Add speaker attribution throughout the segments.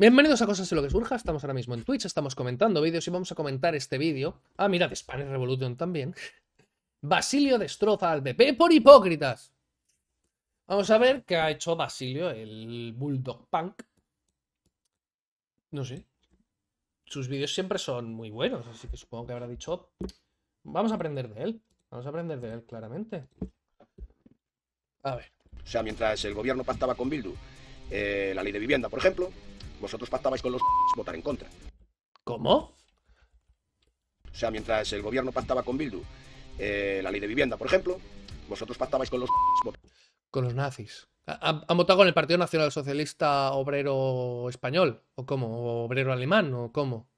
Speaker 1: Bienvenidos a Cosas de lo que surja, estamos ahora mismo en Twitch, estamos comentando vídeos y vamos a comentar este vídeo. Ah, mirad, de Spanish Revolution también. Basilio destroza al PP por hipócritas. Vamos a ver qué ha hecho Basilio, el Bulldog Punk. No sé. Sus vídeos siempre son muy buenos, así que supongo que habrá dicho... Vamos a aprender de él. Vamos a aprender de él, claramente. A ver.
Speaker 2: O sea, mientras el gobierno pactaba con Bildu eh, la ley de vivienda, por ejemplo, vosotros pactabais con los votar en contra. ¿Cómo? O sea, mientras el gobierno pactaba con Bildu eh, la ley de vivienda, por ejemplo, vosotros pactabais con los
Speaker 1: con los nazis. ¿Han, votado con el Partido Nacional Socialista Obrero Español? ¿O cómo? ¿O obrero Alemán? ¿O cómo?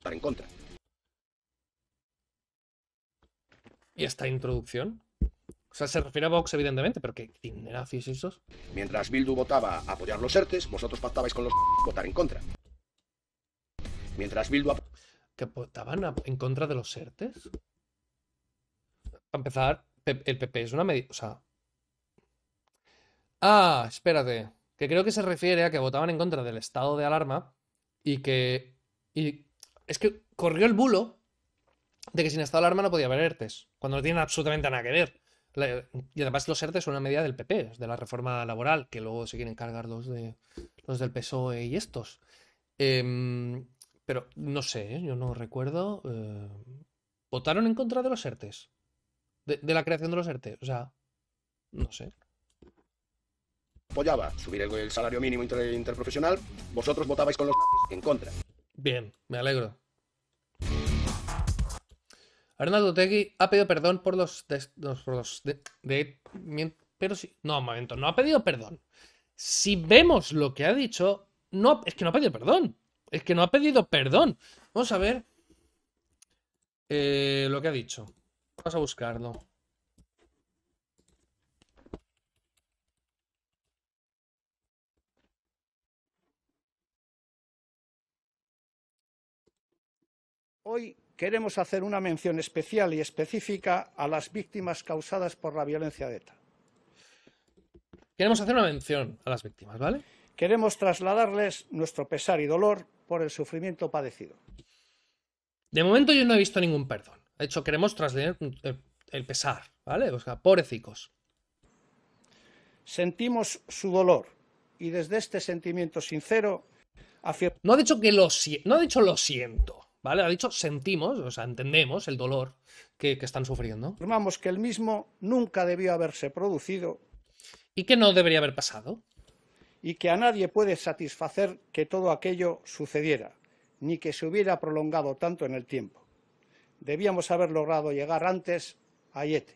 Speaker 1: Votar en contra. ¿Y esta introducción? O sea, se refiere a Vox, evidentemente, pero ¿qué ignorancias esos?
Speaker 2: Mientras Bildu votaba a apoyar los ERTES, vosotros pactabais con los votar en contra. Mientras Bildu...
Speaker 1: ¿Que votaban en contra de los ERTES? Para empezar, el PP es una medida... O sea... Ah, espérate. Que creo que se refiere a que votaban en contra del estado de alarma y que... Y... Es que corrió el bulo de que sin estado de alarma no podía haber ERTES, cuando no tienen absolutamente nada que ver. Y además los ERTE son una medida del PP, de la reforma laboral, que luego se quieren cargar los, de, los del PSOE y estos. Em, pero no sé, ¿eh? yo no recuerdo. Eh, ¿Votaron en contra de los ERTES? De, la creación de los ERTE. O sea, no sé.
Speaker 2: Apoyaba subir el, salario mínimo interprofesional. Vosotros votabais con los en contra.
Speaker 1: Bien, me alegro. Arnaldo Tegui ha pedido perdón por los. pero sí. no, un momento, no ha pedido perdón. Si vemos lo que ha dicho, no, es que no ha pedido perdón. Es que no ha pedido perdón. Vamos a ver eh, lo que ha dicho. Vamos a buscarlo.
Speaker 3: Hoy queremos hacer una mención especial y específica a las víctimas causadas por la violencia de ETA. Queremos hacer una mención a las víctimas, ¿vale? Queremos trasladarles nuestro pesar y dolor por el sufrimiento padecido.
Speaker 1: De momento yo no he visto ningún perdón. De hecho, queremos trasladar el pesar, ¿vale? O sea,
Speaker 3: pobrecicos. Sentimos su dolor y desde este sentimiento sincero No ha dicho que lo, no ha dicho lo siento. ¿Vale? Ha dicho
Speaker 1: sentimos, o sea, entendemos el dolor que, están sufriendo. Afirmamos que el mismo nunca
Speaker 3: debió haberse producido. Y que no debería haber pasado. Y que a nadie puede satisfacer que todo aquello sucediera, ni que se hubiera prolongado tanto en el tiempo. Debíamos haber logrado llegar antes a Yete.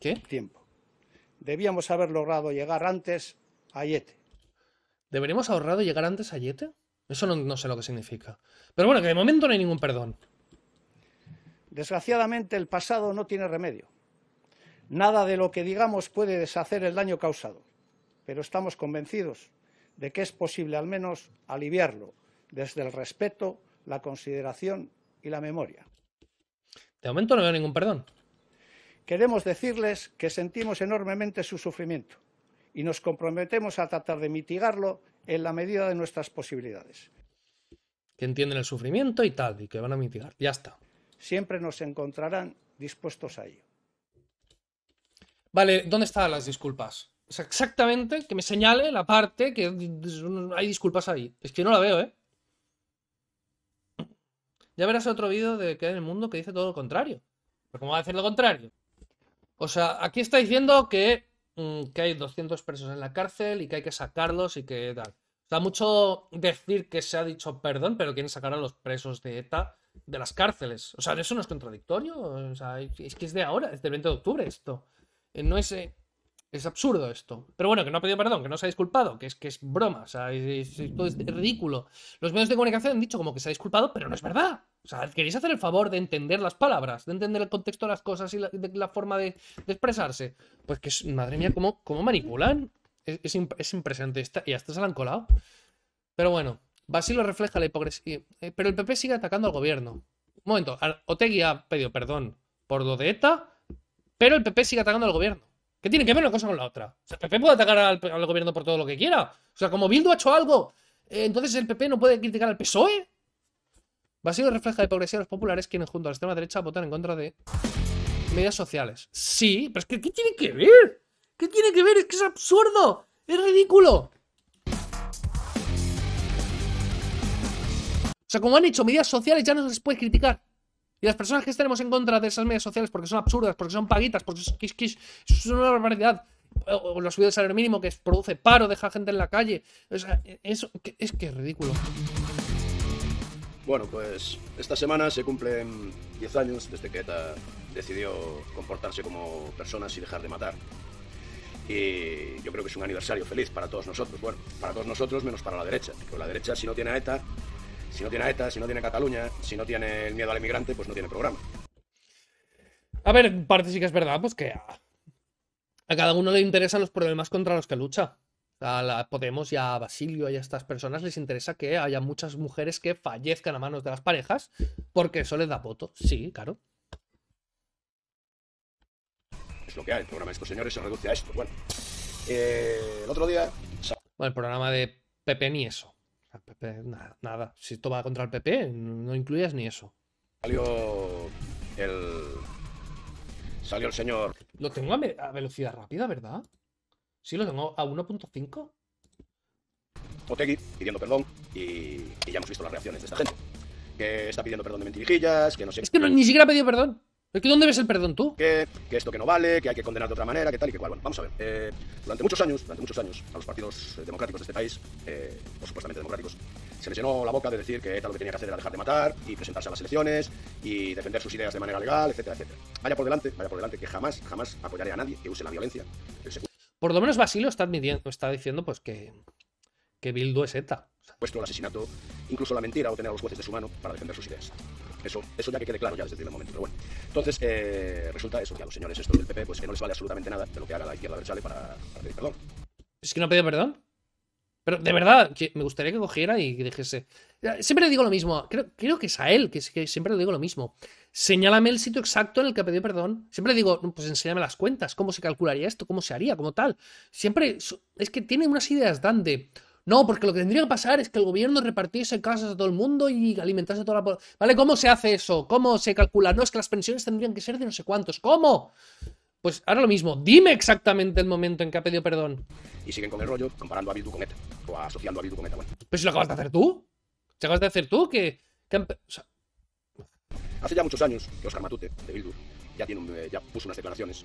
Speaker 3: ¿Qué? Tiempo. Debíamos haber logrado llegar antes a Yete.
Speaker 1: ¿Deberíamos ahorrado llegar antes a Yete? Eso no, sé lo que significa. Pero bueno, que de momento no hay ningún perdón.
Speaker 3: Desgraciadamente el pasado no tiene remedio. Nada de lo que digamos puede deshacer el daño causado, pero estamos convencidos de que es posible al menos aliviarlo desde el respeto, la consideración y la memoria. De momento no veo ningún perdón. Queremos decirles que sentimos enormemente su sufrimiento y nos comprometemos a tratar de mitigarlo en la medida de nuestras posibilidades.
Speaker 1: Que entienden el sufrimiento y tal, y que van a mitigar.
Speaker 3: Ya está. Siempre nos encontrarán dispuestos a ello.
Speaker 1: Vale, ¿dónde están las disculpas? O exactamente, que me señale la parte que hay disculpas ahí. Es que no la veo, ¿eh? Ya verás otro vídeo de que en el mundo que dice todo lo contrario. Pero ¿cómo va a decir lo contrario? O sea, aquí está diciendo que Mm, que hay 200 presos en la cárcel y que hay que sacarlos y que tal. O mucho decir que se ha dicho perdón, pero quieren sacar a los presos de ETA de las cárceles. O sea, ¿eso no es contradictorio? O sea, es que es de ahora, es del 20 de octubre esto. Eh, no es... Eh, es absurdo esto. Pero bueno, que no ha pedido perdón, que no se ha disculpado, que es que es broma, o sea, es ridículo. Los medios de comunicación han dicho como que se ha disculpado, pero no es verdad. O sea, queréis hacer el favor de entender las palabras, de entender el contexto de las cosas y la, forma de, expresarse. Pues que, madre mía, ¿cómo, manipulan? Es, impresionante. y hasta se la han colado. Pero bueno, Basilo refleja la hipocresía. Eh, eh, pero el PP sigue atacando al gobierno. Un momento, Otegui ha pedido perdón por lo de ETA, pero el PP sigue atacando al gobierno. ¿Qué tiene que ver una cosa con la otra? el PP puede atacar al, gobierno por todo lo que quiera. O sea, como Bildu ha hecho algo, eh, entonces el PP no puede criticar al PSOE sido refleja la hipocresía de los populares quienes junto a la extrema derecha votan en contra de medidas sociales. Sí, pero es que ¿qué tiene que ver? ¿Qué tiene que ver? Es que es absurdo. Es ridículo. O sea, como han hecho medidas sociales ya no se les puede criticar. Y las personas que estaremos en contra de esas medidas sociales porque son absurdas, porque son paguitas, porque es, una barbaridad. O, los subidos del salario mínimo que produce paro, deja gente en la calle. O sea, eso es que es ridículo.
Speaker 2: Bueno, pues esta semana se cumplen 10 años desde que ETA decidió comportarse como personas y dejar de matar. Y yo creo que es un aniversario feliz para todos nosotros. Bueno, para todos nosotros menos para la derecha. Porque la derecha, si no tiene a ETA, si no tiene a ETA, si no tiene Cataluña, si no tiene el miedo al emigrante, pues no tiene programa.
Speaker 1: A ver, en parte sí que es verdad, pues que a, a cada uno le interesan los problemas contra los que lucha a Podemos y a Basilio y a estas personas les interesa que haya muchas mujeres que fallezcan a manos de las parejas porque eso les da voto, Sí, claro.
Speaker 2: Es lo que hay. El programa de estos señores se reduce a esto. Bueno, eh, el otro día.
Speaker 1: Bueno, el programa de PP ni eso. nada, nada. Si esto va contra el PP, no incluyas ni eso.
Speaker 2: Salió el. Salió el señor.
Speaker 1: Lo tengo a velocidad rápida, ¿verdad? Sí, lo tengo a 1.5.
Speaker 2: Otegi pidiendo perdón y, ya hemos visto las reacciones de esta gente. Que está pidiendo perdón de mentirijillas,
Speaker 1: que no sé. Es que ni siquiera ha pedido perdón.
Speaker 2: Es que ¿dónde ves el perdón tú? Que, esto que no vale, que hay que condenar de otra manera, que tal y que cual. Bueno, vamos a ver. Eh, durante muchos años, durante muchos años, a los partidos democráticos de este país, eh, o supuestamente democráticos, se les llenó la boca de decir que tal lo que tenía que hacer era dejar de matar y presentarse a las elecciones y defender sus ideas de manera legal, etcétera, etcétera. Vaya por delante, vaya por delante que jamás, jamás apoyaré a nadie que use la violencia.
Speaker 1: Por lo menos Basilio está, admitiendo, está diciendo pues que, que Bildu es ETA.
Speaker 2: Puesto el asesinato, incluso la mentira o tener a los jueces de su mano para defender sus ideas. Eso, eso ya que quede claro ya desde el momento, pero bueno. Entonces, eh, resulta eso, que a los señores estos del PP, pues que no les vale absolutamente nada de lo que haga la izquierda del Chale para, pedir perdón.
Speaker 1: ¿Es que no pide perdón? Pero de verdad, que me gustaría que cogiera y dijese. Siempre le digo lo mismo, creo, que es a él, que, siempre le digo lo mismo. Señálame el sitio exacto en el que pedí perdón. Siempre le digo, pues enséñame las cuentas, cómo se calcularía esto, cómo se haría, cómo tal. Siempre es que tiene unas ideas dante. No, porque lo que tendría que pasar es que el gobierno repartiese casas a todo el mundo y alimentase a toda la ¿Vale? ¿Cómo se hace eso? ¿Cómo se calcula? No, es que las pensiones tendrían que ser de no sé cuántos. ¿Cómo? Pues ahora lo mismo, dime exactamente el momento en que ha pedido perdón. Y siguen con el rollo comparando a Bildu con ETA, o asociando a Bildu con ETA. Bueno. Pues si lo acabas de hacer tú. ¿Te acabas de hacer tú? Que.
Speaker 2: Hace ya muchos años que Oscar Matute, de Bildu, ya, tiene eh, ya puso unas declaraciones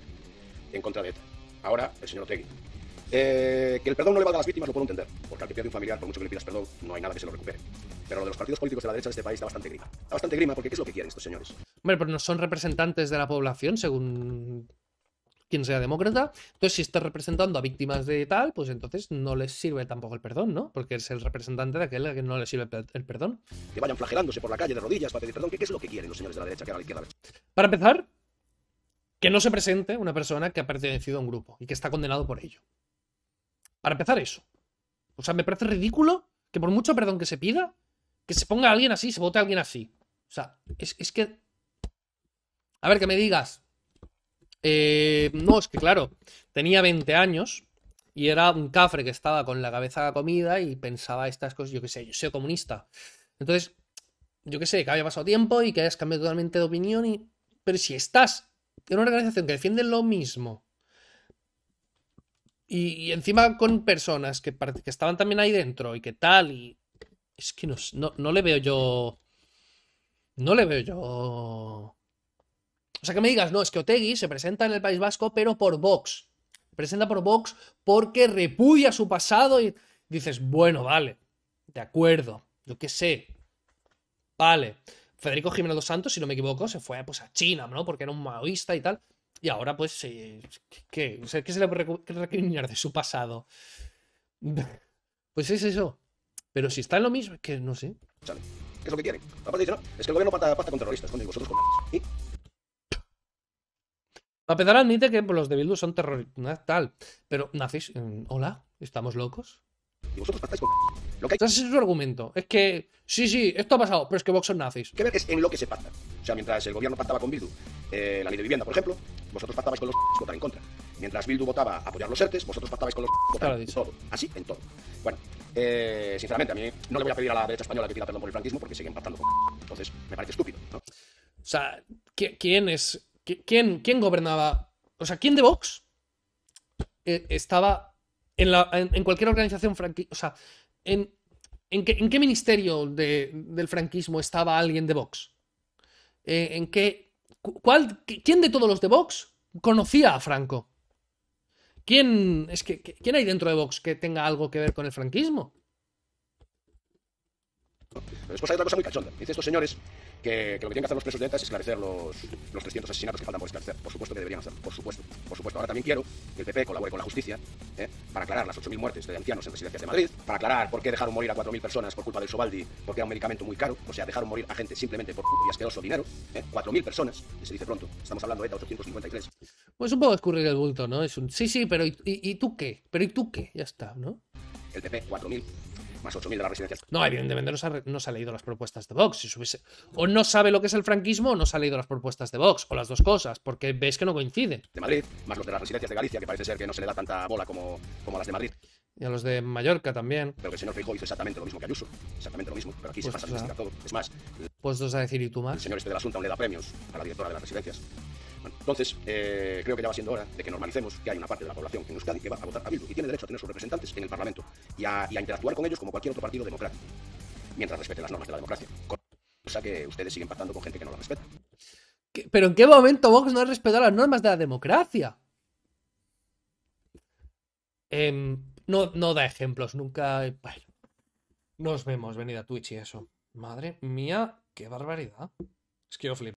Speaker 2: en contra de ETA. Ahora el señor Otegui. Eh, que el perdón no le va a las víctimas lo puedo entender, porque al que pierde un familiar, por mucho que le pidas perdón, no hay nada que se lo recupere. Pero lo de los partidos políticos de la derecha de este país da bastante grima. Da bastante grima porque ¿qué es lo que quieren estos señores?
Speaker 1: Hombre, pero no son representantes de la población, según quien sea demócrata. Entonces, si está representando a víctimas de tal, pues entonces no les sirve tampoco el perdón, ¿no? Porque es el representante de aquel a quien no le sirve el perdón.
Speaker 2: Que vayan flagelándose por la calle de rodillas para pedir perdón. ¿Qué, es lo
Speaker 1: que quieren los señores de la derecha que la izquierda? Para empezar, que no se presente una persona que ha pertenecido a un grupo y que está condenado por ello. Para empezar eso. O sea, me parece ridículo que por mucho perdón que se pida, que se ponga alguien así, se vote a alguien así. O sea, es que... A ver, que me digas, eh, no, es que claro, tenía 20 años y era un cafre que estaba con la cabeza comida y pensaba estas cosas, yo que sé, yo soy comunista. Entonces, yo que sé, que había pasado tiempo y que hayas cambiado totalmente de opinión y... Pero si estás en una organización que defiende lo mismo y, encima con personas que, que, estaban también ahí dentro y que tal y... Es que no, no le veo yo... No le veo yo o sea, que me digas, no, es que Otegui se presenta en el País Vasco, pero por Vox. presenta por Vox porque repudia su pasado y dices, bueno, vale, de acuerdo, yo qué sé. Vale. Federico Jiménez dos Santos, si no me equivoco, se fue pues, a China, ¿no? Porque era un maoísta y tal. Y ahora, pues, ¿qué? ¿qué se le puede recriminar de su pasado? Pues es eso. Pero si está en lo mismo, es que no sé. ¿Qué
Speaker 2: es lo que quieren? Aparte no, es que el gobierno pata, con terroristas, con vosotros con ¿Y?
Speaker 1: La pesar admite que los de Bildu son terroristas, tal. Pero, nazis, hola, ¿estamos locos? Y vosotros con... Lo que hay... Ese es su argumento. Es que, sí, sí, esto ha pasado, pero es que vos son nazis. ¿Qué ver es en lo que se
Speaker 2: pacta. O sea, mientras el gobierno pactaba con Bildu eh, la ley de vivienda, por ejemplo, vosotros pactabais con los votar en contra. Mientras Bildu votaba apoyar los ERTES, vosotros pactabais con los votar claro, en todo. Así, en todo. Bueno, eh, sinceramente, a mí no le voy a pedir a la derecha española que pida perdón por el franquismo porque siguen pactando con... Entonces, me parece estúpido, ¿no? O
Speaker 1: sea, ¿quién es ¿Quién, gobernaba? O sea, ¿quién de Vox eh, estaba en, cualquier organización franquista? O sea, ¿en, qué, ministerio del franquismo estaba alguien de Vox? Eh, ¿En qué, cuál, ¿Quién de todos los de Vox conocía a Franco? ¿Quién, es que, ¿Quién hay dentro de Vox que tenga algo que ver con el franquismo?
Speaker 2: Después hay otra cosa muy cachonda. Dice estos señores que, lo que tienen que hacer los presos de ETA es esclarecer los, los 300 asesinatos que faltan por esclarecer. Por supuesto que deberían hacerlo, por supuesto. Por supuesto. Ahora también quiero que el PP colabore con la justicia ¿eh? para aclarar las 8.000 muertes de ancianos en residencias de Madrid, para aclarar por qué dejaron morir a 4.000 personas por culpa del Sobaldi, porque era un medicamento muy caro, o sea, dejaron morir a gente simplemente por y asqueroso dinero. ¿eh? 4.000 personas, y se dice pronto. Estamos hablando de ETA 853.
Speaker 1: Pues un poco escurrir el bulto, ¿no? Es un sí, sí, pero ¿y, y tú qué? ¿Pero y tú qué? Ya está, ¿no? El PP, 4.000 más 8.000 de las residencias. No, evidentemente no se, ha, no se, ha, leído las propuestas de Vox. o no sabe lo que es el franquismo o no se ha leído las propuestas de Vox, o las dos cosas, porque ves que no coinciden. De Madrid, más los de las residencias
Speaker 2: de Galicia, que parece ser que no se le da tanta bola como, como a las de Madrid.
Speaker 1: Y a los de Mallorca también. Pero
Speaker 2: que el señor Feijóo hizo exactamente lo mismo que Ayuso. Exactamente lo mismo. Pero aquí se pues pasa a todo. Es más...
Speaker 1: Pues a decir, ¿y tú más? El señor
Speaker 2: este del asunto aún le da premios a la directora de las residencias entonces, eh, creo que ya va siendo hora de que normalicemos que hay una parte de la población en Euskadi que va a votar a Bildu y tiene derecho a tener sus representantes en el Parlamento y a, interactuar con ellos como cualquier otro partido democrático, mientras respete las normas de la democracia. Cosa que ustedes siguen pactando con gente que
Speaker 1: no la respeta. ¿Pero en qué momento Vox no ha respetado las normas de la democracia? Em, no, no da ejemplos, nunca.
Speaker 3: nos vemos, venid a Twitch y eso. Madre mía, qué barbaridad. Es que yo flipo.